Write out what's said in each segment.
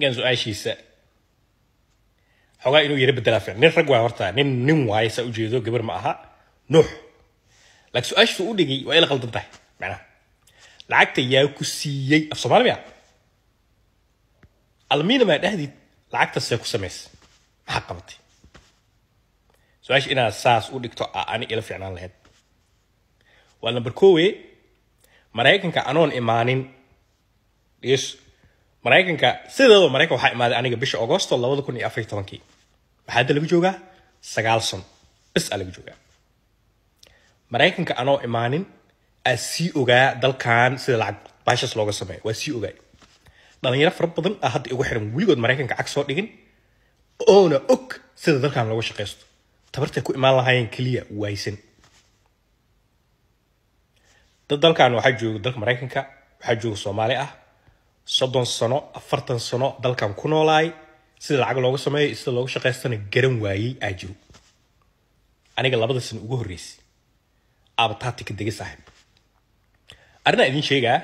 gan su-aashiisa xogaa inuu yaro bedelaa fiican nin rag waa horta nin nin waaye saa ujeedo gabar ma aha nuux laakiin su-aashii u dhigay waa ila qaldan tahay macnaha lacagta yaa ku siiyey af soomaali miya almiina maa dhahdiid lacagta see ku samaysa maxaa qabatay su-aasha inaad saas u dhigto a ani ila fiicnaan lahayd waa namber koowe maraykanka anoon imaanin dhees maraykanka sideedaba maraykan waxaa imaaday aniga bisha agosto labada kun iyo afar tobankii waxaa hadda lagu joogaa sagaal sano bis lagu joogaa maraykanka anoo imaanin aa sii ogaa dalkan sida lacag baashas looga sameeyo waa sii ogaay dhalinyaro fara badan aa hadda igu xiran weligood maraykanka cag soo dhigin oona og sida dalkan looga shaqaysto tabartay ku imaan lahaayeen keliya waaysan dad dalkan waxaa jooga dalka maraykanka waxaa jooga soomaali ah soddon sano afartan sano dalkan ku noolaay sida lacag looga sameeyo iyo sida looga shaqaystana garan waayey aa jiro aniga labada sano ugu horreysay aaba taati ka degay arrinaa idiin sheegaa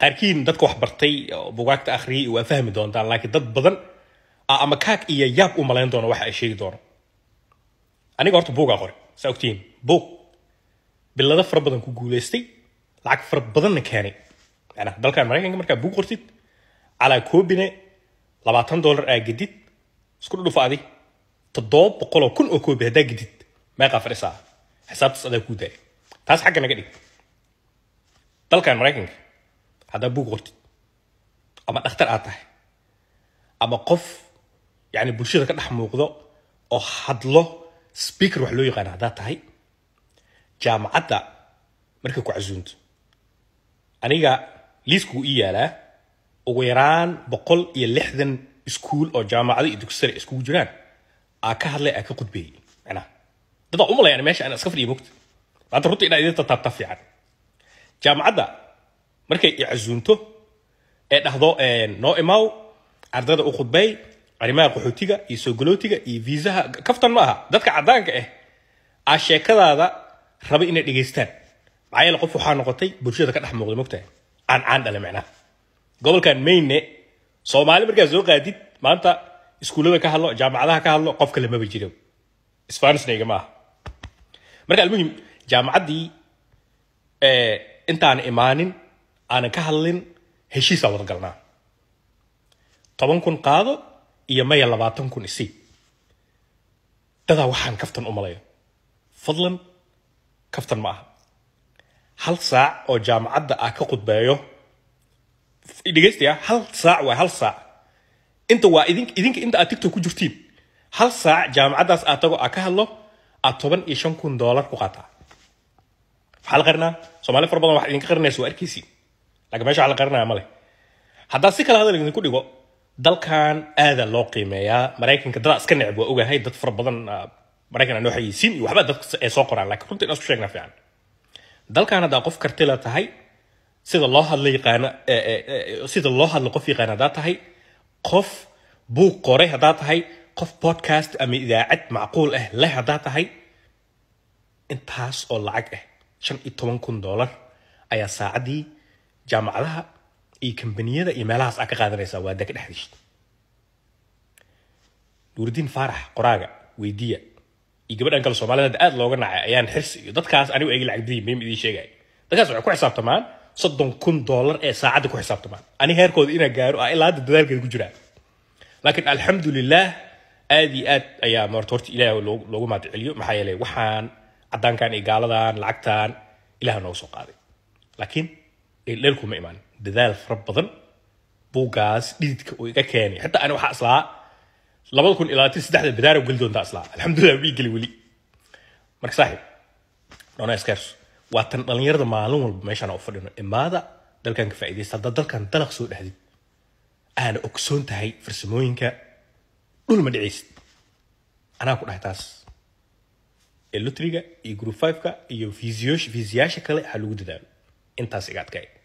qaarkiin dadka wax bartay bugaagta akhriyay waa fahmi doontaan laakiin dad badan ah, ama kaag iyo yaab u malayn doona waxa ay sheegi doono aniga horta buugaa qore saa ogtihiin buug billada fara badan ku guuleystay lacag fara badanna keenay dalkan maraykanka markaa buu qortid calaa koobine labaatan dolar aa gedid isku dhudhufa adi toddoba boqoloo kun oo koobi haddaa gedid meeqaa fadhisaa xisaabtaas adaa kuu daaya taas xagga naga dhig dalkan maraykanka haddaa buug qortid ama dhakhtar aad tahay ama qof yani bulshada ka dhex muuqdo oo hadlo speaker wax loo yaqaano haddaad tahay jaamacadda markay ku casuunto aniga liiskuu ii yaalaa ugu yaraan boqol iyo lixdan iskuul oo jaamacado iyo dugsi iskugu jiraan aa ka hadlay aa ka qudbeeyey macnaha dadaa umalayan meesha aan iska fadhiya mogta maanta runta inaa idin tataabta fiican jaamacadda markay icasuunto ee dhahdo noo imaaw ardayda u khudbay arrimaha qaxootiga iyo soogolootiga iyo viisaha kaftan ma aha dadka caddaanka ah aa sheekadaada raba inay dhegaystaan maxaa yeele qof waxaa noqotay bulshada ka dhex muuqda mogtahay aancaan dhale micnaha gobolkan mayne soomaali markaad soo qaadid maanta iskuullada ka hadlo jaamacadaha ka hadlo qof kale maba jiro spanisna igama marka almuhim jaamacaddii eh, intaan imaanin aanan ka hadlin heshiisaan wada galnaa toban kun qaado iyo maya labaatan kun isii dadaa waxaan kaftan u malaya fadlan kaftan ma aha hal saac oo jaamacadda ah ka khudbeeyo dhegeystayaa hal saac waay hal saac inta waa idinka inta aad tigtok ku jirtiin hal saac jaamacaddaas aad tago aad ka hadlo aad toban iyo shan kun doolar ku qaataa maxaa la qarinaa soomaali fara badan waxaad idinka qarinaysa waa arkaysi laakiin meesha wax la qarinaya ma haddaad si kale hadal idinku dhigo dalkan aada loo qiimeeyaa maraykanka dadaa iska necb waa ogahay dad fara badan ah, maraykan anoo iyo waxbaa dadka ay soo qoraan laakiin runta inaan isku sheegnaa fiican dalkaan haddaa qof kartila tahay sida loo hadlo yaqaano sida loo hadla qof yaqaan haddaa tahay qof buug qoray haddaa tahay qof podcast ama idaacad macquul ah leh haddaa tahay intaas oo lacag ah shan iyo toban kun doolar ayaa saacaddii jaamacadaha iyo kambaniyada iyo meelahaas aa ah ka qaadanaysaa waa daka dhexdiis nuuridiin faarax qoraaga weydiiya يقبلن كل الصومال هذا أدل لوجن عيان حرسي دتكاس أنا وياي لعب دي ميم دي شيء جاي دتكاس وياك حساب تمان صدق كن دولار إيه ساعدك كحساب تمان أنا هير كود إنا جارو أي لا تدل كده جرا لكن الحمد لله أدي أت أي مرتورت إلى لو لو ما تعلي محيلي وحان عدان كان إيجال دان لعكتان إلى هنوس قاضي لكن للكم إيمان دذال فربضن بوغاز ديدك ويكاني حتى أنا وحاصلها labada kun iyo saddexda badaara geli doontaa islaa alxamdulilah wii geli weli marka saaxiib dhona iskaarso waa tan dhallinyarada maalin walba meeshaan u fadhino imaada dalkan ka faa'iidaysta haddaad dalkan dalaq soo dhexdid aana ogsoon tahay farsamooyinka dhul ma dhicaysid anaa ku dhahay taas ee lotriga iyo group 5ka iyo fiisiyaasha kale ha lagu dadaalo intaas iga adkaay